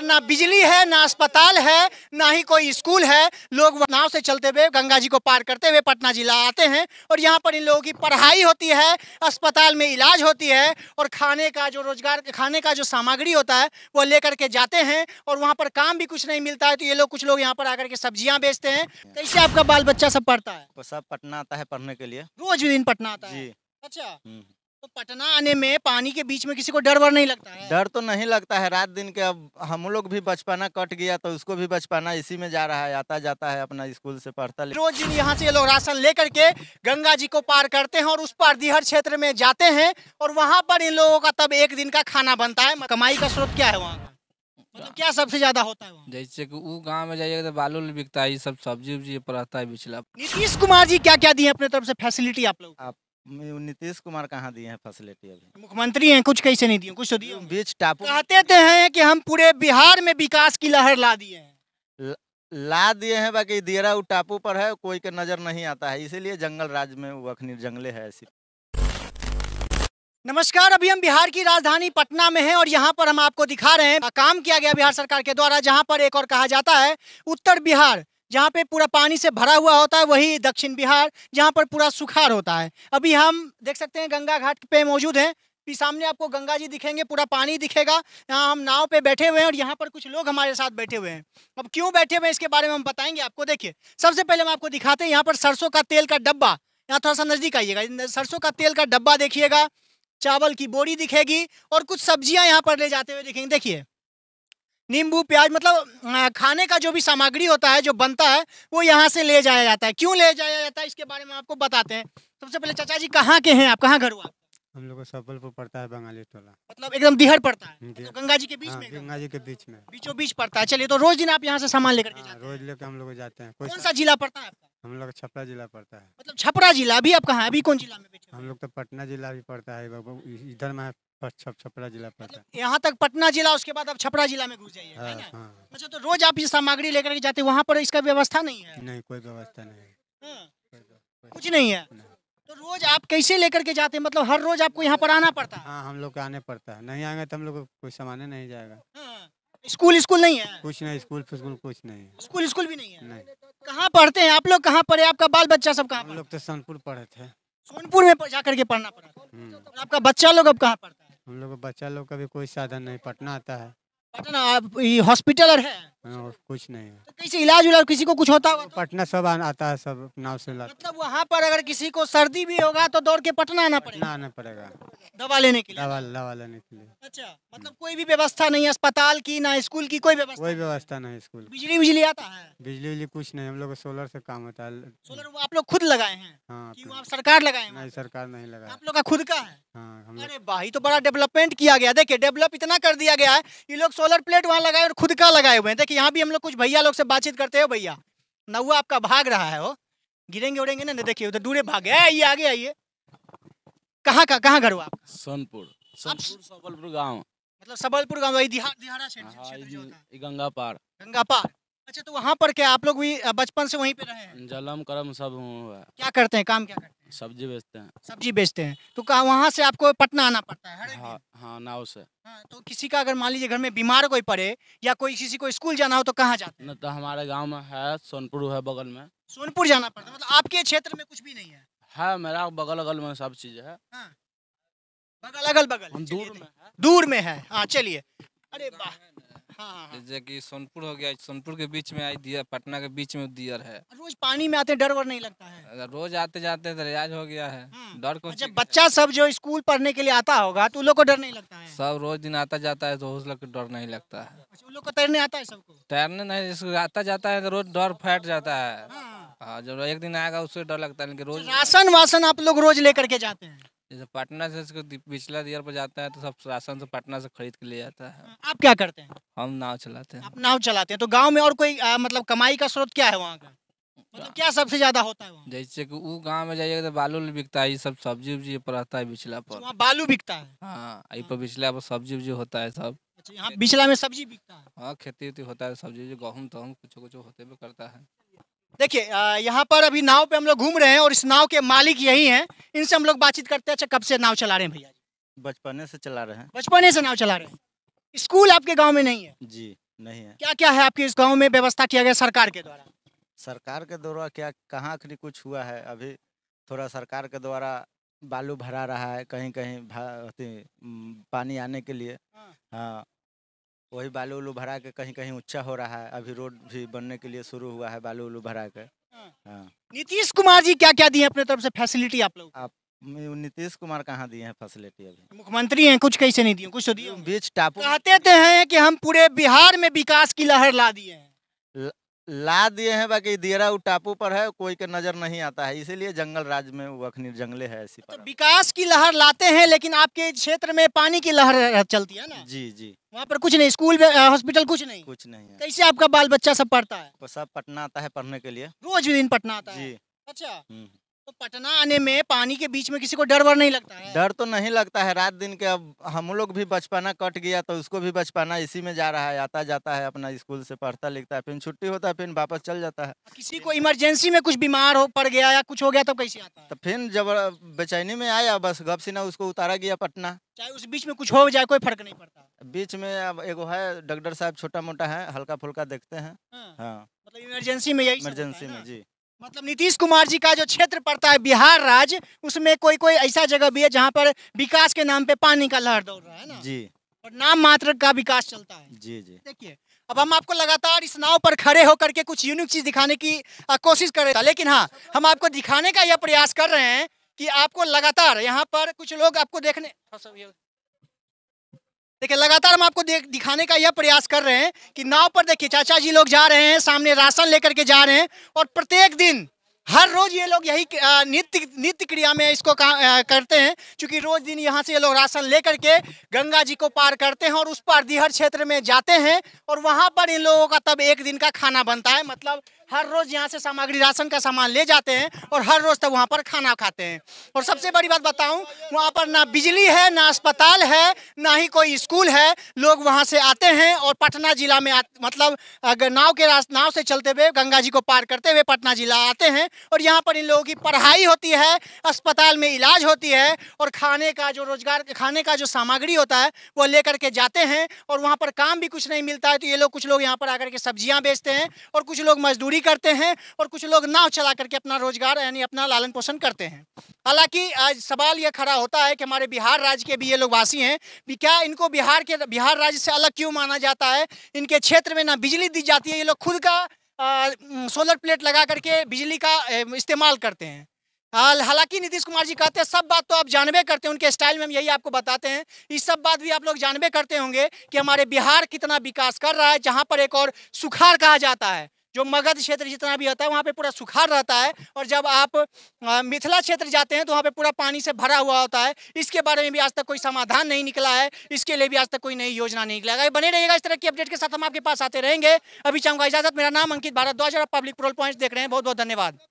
पर ना बिजली है ना अस्पताल है ना ही कोई स्कूल है लोग नाव से चलते हुए गंगा जी को पार करते हुए पटना जिला आते हैं और यहाँ पर इन लोगों की पढ़ाई होती है अस्पताल में इलाज होती है और खाने का जो रोजगार खाने का जो सामग्री होता है वो लेकर के जाते हैं और वहाँ पर काम भी कुछ नहीं मिलता है तो ये लोग कुछ लोग यहाँ पर आकर के सब्जियाँ बेचते हैं कैसे आपका बाल बच्चा सब पढ़ता है सब पटना आता है पढ़ने के लिए रोज दिन पटना आता है अच्छा हम्म। तो पटना आने में पानी के बीच में किसी को डर वर नहीं लगता है डर तो नहीं लगता है रात दिन के अब हम लोग भी बचपना कट गया तो उसको भी बचपना इसी में जा रहा है आता जाता है अपना स्कूल से पढ़ता रोज दिन यहाँ से ये लोग राशन लेकर के गंगा जी को पार करते हैं और उस पार दिहर क्षेत्र में जाते हैं और वहाँ पर इन लोगों का तब एक दिन का खाना बनता है कमाई का स्रोत क्या है वहाँ का मतलब क्या सबसे ज्यादा होता है जैसे कि वो गांव में जाइएगा तो बालू बिकता है ये सब सब्जी उब्जी पर रहता है बिचला नीतीश कुमार जी क्या क्या दिए अपने तरफ से फैसिलिटी आप लोग आप नीतीश कुमार कहाँ दिए हैं फैसिलिटी अभी मुख्यमंत्री हैं कुछ कैसे नहीं दिए कुछ तो दिए बीच टापू कहते थे तो हैं कि हम पूरे बिहार में विकास की लहर ला दिए हैं ला दिए हैं बाकी दियरा वो टापू पर है कोई के नजर नहीं आता है इसीलिए जंगल राज में वो अखनी जंगले है ऐसी नमस्कार अभी हम बिहार की राजधानी पटना में हैं और यहाँ पर हम आपको दिखा रहे हैं काम किया गया बिहार सरकार के द्वारा जहाँ पर एक और कहा जाता है उत्तर बिहार जहाँ पे पूरा पानी से भरा हुआ होता है वही दक्षिण बिहार जहाँ पर पूरा सुखार होता है अभी हम देख सकते हैं गंगा घाट पे मौजूद हैं कि सामने आपको गंगा जी दिखेंगे पूरा पानी दिखेगा यहाँ हम नाव पे बैठे हुए हैं और यहाँ पर कुछ लोग हमारे साथ बैठे हुए हैं अब क्यों बैठे हुए हैं इसके बारे में हम बताएंगे आपको देखिए सबसे पहले हम आपको दिखाते हैं यहाँ पर सरसों का तेल का डब्बा यहाँ थोड़ा सा नज़दीक आइएगा सरसों का तेल का डब्बा देखिएगा चावल की बोरी दिखेगी और कुछ सब्जियाँ यहाँ पर ले जाते हुए दिखेंगे देखिए नींबू प्याज मतलब खाने का जो भी सामग्री होता है जो बनता है वो यहाँ से ले जाया जाता है क्यों ले जाया जाता है इसके बारे में आपको बताते हैं सबसे पहले चाचा जी कहाँ के हैं आप कहाँ घर हुआ हम लोग सफलपुर पड़ता है बंगाली टोला मतलब एकदम दिहर पड़ता है तो गंगा जी के बीच हाँ, में गंगा जी के बीच में बीचों बीच पड़ता है चलिए तो रोज दिन आप यहाँ से सामान लेकर हाँ, रोज लेकर हम लोग जाते हैं कौन सा जिला पड़ता है हम लोग छपरा जिला पड़ता है मतलब छपरा जिला अभी आप कहाँ अभी कौन जिला में हम लोग तो पटना जिला भी पड़ता है इधर में अच्छा, छपरा जिला पड़ता मतलब है यहाँ तक पटना जिला उसके बाद आप छपरा जिला में घुस जाइए हाँ, हाँ। अच्छा तो रोज आप ये सामग्री लेकर के जाते वहाँ पर इसका व्यवस्था नहीं है नहीं कोई व्यवस्था नहीं है हाँ, कुछ नहीं है तो रोज आप कैसे लेकर के जाते हैं मतलब हर रोज आपको यहाँ पर आना पड़ता है हाँ, हम लोग आने पड़ता है नहीं आएंगे तो हम लोग कोई सामान नहीं जाएगा हाँ, स्कूल स्कूल नहीं है कुछ नहीं स्कूल स्कूल कुछ नहीं है स्कूल स्कूल भी नहीं है नहीं कहाँ पढ़ते हैं आप लोग कहाँ पढ़े आपका बाल बच्चा सब कहाँ हम लोग तो सोनपुर पढ़े थे सोनपुर में जा करके पढ़ना पड़ा हम्म। आपका बच्चा लोग अब कहाँ पढ़ता है हम मतलब लोग बच्चा लोग का भी कोई साधन नहीं पटना आता है पटना आप हॉस्पिटल है हाँ, और कुछ नहीं तो कैसे इलाज उलाज किसी को कुछ होता होगा तो? पटना सब आता है सब नाव से मतलब वहाँ पर अगर किसी को सर्दी भी होगा तो दौड़ के पटना आना पड़ेगा आना पड़ेगा दवा लेने के लिए दवा दवा लेने के लिए अच्छा मतलब कोई भी व्यवस्था नहीं है अस्पताल की ना स्कूल की कोई व्यवस्था कोई व्यवस्था नहीं स्कूल बिजली बिजली आता है बिजली बिजली कुछ नहीं हम लोग सोलर से काम होता है सोलर वो आप लोग खुद लगाए हैं हाँ, क्यों सरकार लगाए हैं नहीं सरकार नहीं लगाए आप लोग का खुद का है हाँ, हम अरे भाई तो बड़ा डेवलपमेंट किया गया देखिए डेवलप इतना कर दिया गया है ये लोग सोलर प्लेट वहाँ लगाए और खुद का लगाए हुए हैं देखिए यहाँ भी हम लोग कुछ भैया लोग से बातचीत करते हो भैया नौवा आपका भाग रहा है वो गिरेंगे उड़ेंगे ना देखिए उधर दूरे भाग गए आइए आगे आइए कहाँ का कहाँ घर हुआ सोनपुर सबलपुर गाँव मतलब सबलपुर गाँव हाँ, गंगा पार गंगा पार अच्छा तो वहाँ पर क्या आप लोग भी बचपन से वहीं पे रहे हैं जलम करम सब हुआ क्या करते हैं काम क्या करते हैं सब्जी बेचते हैं सब्जी बेचते हैं तो कहा वहाँ से आपको पटना आना पड़ता है हा, हाँ नाव से हाँ, तो किसी का अगर मान लीजिए घर में बीमार कोई पड़े या कोई किसी को स्कूल जाना हो तो कहाँ जाते हैं तो हमारे गाँव में है सोनपुर है बगल में सोनपुर जाना पड़ता है मतलब आपके क्षेत्र में कुछ भी नहीं है है मेरा बगल अगल में सब चीज है बगल अगल बगल दूर में दूर में है हाँ चलिए अरे वाह हाँ, हाँ, जैसे कि सोनपुर हो गया सोनपुर के बीच में आई दियर पटना के बीच में दियर है रोज पानी में आते डर वर नहीं लगता है अगर रोज आते जाते तो रियाज हो गया है हाँ। डर को अच्छा, बच्चा सब जो स्कूल पढ़ने के लिए आता होगा तो उन लोग को डर नहीं लगता है सब रोज दिन आता जाता है तो उस लोग को डर नहीं लगता है अच्छा, उन लोग को तैरने आता है सबको तैरने नहीं जिसको आता जाता है तो रोज डर फैट जाता है हाँ।, हाँ जब एक दिन आएगा उससे डर लगता है लेकिन रोज राशन वासन आप लोग रोज लेकर के जाते हैं जैसे पटना से इसको पिछला दियर पर जाता है तो सब राशन से पटना से खरीद के ले जाता है हाँ, आप क्या करते हैं हम नाव चलाते हैं आप नाव चलाते हैं तो गांव में और कोई आ, मतलब कमाई का स्रोत क्या है वहाँ का मतलब क्या सबसे ज्यादा होता है जैसे कि वो गांव में जाइएगा तो बालू बिकता है ये सब सब्जी उब्जी पर रहता है बिचला पर अच्छा, बालू बिकता है हाँ ये पर हाँ। बिचला पर सब्जी उब्जी होता है सब अच्छा यहाँ बिचला में सब्जी बिकता है हाँ खेती उती होता है सब्जी उब्जी गहूँ तहूँ कुछ कुछ होते भी करता है देखिए यहाँ पर अभी नाव पे हम लोग घूम रहे हैं और इस नाव के मालिक यही हैं इनसे हम लोग बातचीत करते हैं अच्छा कब से नाव चला रहे हैं भैया बचपने से चला रहे हैं बचपने से नाव चला रहे हैं स्कूल आपके गाँव में नहीं है जी नहीं है क्या क्या है आपके इस गाँव में व्यवस्था किया गया सरकार के द्वारा सरकार के द्वारा क्या कहाँ आखिरी कुछ हुआ है अभी थोड़ा सरकार के द्वारा बालू भरा रहा है कहीं कहीं पानी आने के लिए हाँ, हाँ वही बालू उलू भरा के कहीं कहीं ऊंचा हो रहा है अभी रोड भी बनने के लिए शुरू हुआ है बालू उलू भरा के हाँ।, हाँ। नीतीश कुमार जी क्या क्या दिए अपने तरफ से फैसिलिटी आप लोग आप नीतीश कुमार कहाँ दिए हैं फैसिलिटी अभी मुख्यमंत्री हैं कुछ कैसे नहीं दिए कुछ तो दिए बीच टापू कहते थे तो हैं कि हम पूरे बिहार में विकास की लहर ला दिए हैं ला दिए हैं बाकी दियरा वो टापू पर है कोई के नजर नहीं आता है इसीलिए जंगल राज में वो अखनी जंगले है ऐसी तो विकास की लहर लाते हैं लेकिन आपके क्षेत्र में पानी की लहर चलती है ना जी जी वहाँ पर कुछ नहीं स्कूल हॉस्पिटल कुछ नहीं कुछ नहीं है कैसे आपका बाल बच्चा सब पढ़ता है सब पटना आता है पढ़ने के लिए रोज दिन पटना आता है जी अच्छा हम्म। तो पटना आने में पानी के बीच में किसी को डर वर नहीं लगता है डर तो नहीं लगता है रात दिन के अब हम लोग भी बचपना कट गया तो उसको भी बचपना इसी में जा रहा है आता जाता है अपना स्कूल से पढ़ता लिखता है फिर छुट्टी होता है फिर वापस चल जाता है किसी को इमरजेंसी में कुछ बीमार हो पड़ गया या कुछ हो गया तो कैसे आता तो फिर जब बेचैनी में आया बस गप सीना उसको उतारा गया पटना चाहे उस बीच में कुछ हो जाए कोई फर्क नहीं पड़ता बीच में अब एगो है डॉक्टर साहब छोटा मोटा है हल्का फुल्का देखते हैं हाँ।, हाँ मतलब इमरजेंसी में यही इमरजेंसी में जी मतलब नीतीश कुमार जी का जो क्षेत्र पड़ता है बिहार राज्य उसमें कोई कोई ऐसा जगह भी है जहाँ पर विकास के नाम पे पानी का लहर दौड़ रहा है ना जी और नाम मात्र का विकास चलता है जी जी देखिए अब हम आपको लगातार इस नाव पर खड़े होकर के कुछ यूनिक चीज दिखाने की कोशिश कर रहे थे लेकिन हाँ हम आपको दिखाने का यह प्रयास कर रहे हैं कि आपको लगातार यहाँ पर कुछ लोग आपको देखने देखिए लगातार हम आपको दिखाने का यह प्रयास कर रहे हैं कि नाव पर देखिए चाचा जी लोग जा रहे हैं सामने राशन लेकर के जा रहे हैं और प्रत्येक दिन हर रोज ये लोग यही नित्य नित्य क्रिया में इसको आ, करते हैं क्योंकि रोज दिन यहाँ से ये लोग राशन लेकर के गंगा जी को पार करते हैं और उस पार दिहर क्षेत्र में जाते हैं और वहाँ पर इन लोगों का तब एक दिन का खाना बनता है मतलब हर रोज यहाँ से सामग्री राशन का सामान ले जाते हैं और हर रोज तब वहाँ पर खाना खाते हैं और सबसे बड़ी बात बताऊँ वहाँ पर ना बिजली है ना अस्पताल है ना ही कोई स्कूल है लोग वहाँ से आते हैं और पटना जिला में मतलब नाव के रास्ते नाव से चलते हुए गंगा जी को पार करते हुए पटना जिला आते हैं और यहाँ पर इन लोगों की पढ़ाई होती है अस्पताल में इलाज होती है और खाने का जो रोजगार खाने का जो सामग्री होता है वो ले करके जाते हैं और वहाँ पर काम भी कुछ नहीं मिलता है तो ये लोग कुछ लोग यहाँ पर आकर के सब्जियाँ बेचते हैं और कुछ लोग मजदूरी करते हैं और कुछ लोग नाव चला करके अपना रोजगार यानी अपना लालन पोषण करते हैं हालांकि आज सवाल यह खड़ा होता है कि हमारे बिहार राज्य के भी ये लोग वासी हैं भी क्या इनको बिहार के बिहार राज्य से अलग क्यों माना जाता है इनके क्षेत्र में ना बिजली दी जाती है ये लोग खुद का सोलर प्लेट लगा करके बिजली का इस्तेमाल करते हैं हालांकि नीतीश कुमार जी कहते हैं सब बात तो आप जानबे करते हैं उनके स्टाइल में हम यही आपको बताते हैं इस सब बात भी आप लोग जानबे करते होंगे कि हमारे बिहार कितना विकास कर रहा है जहां पर एक और सुखाड़ कहा जाता है जो मगध क्षेत्र जितना भी होता है वहाँ पे पूरा सुखार रहता है और जब आप मिथिला क्षेत्र जाते हैं तो वहाँ पे पूरा पानी से भरा हुआ होता है इसके बारे में भी आज तक कोई समाधान नहीं निकला है इसके लिए भी आज तक कोई नई योजना नहीं निकला है बने रहेगा इस तरह की अपडेट के साथ हम आपके पास आते रहेंगे अभी चाहूँगा इजाजत मेरा नाम अंकित भारद्वाज और पब्लिक प्रोल पॉइंट देख रहे हैं बहुत बहुत धन्यवाद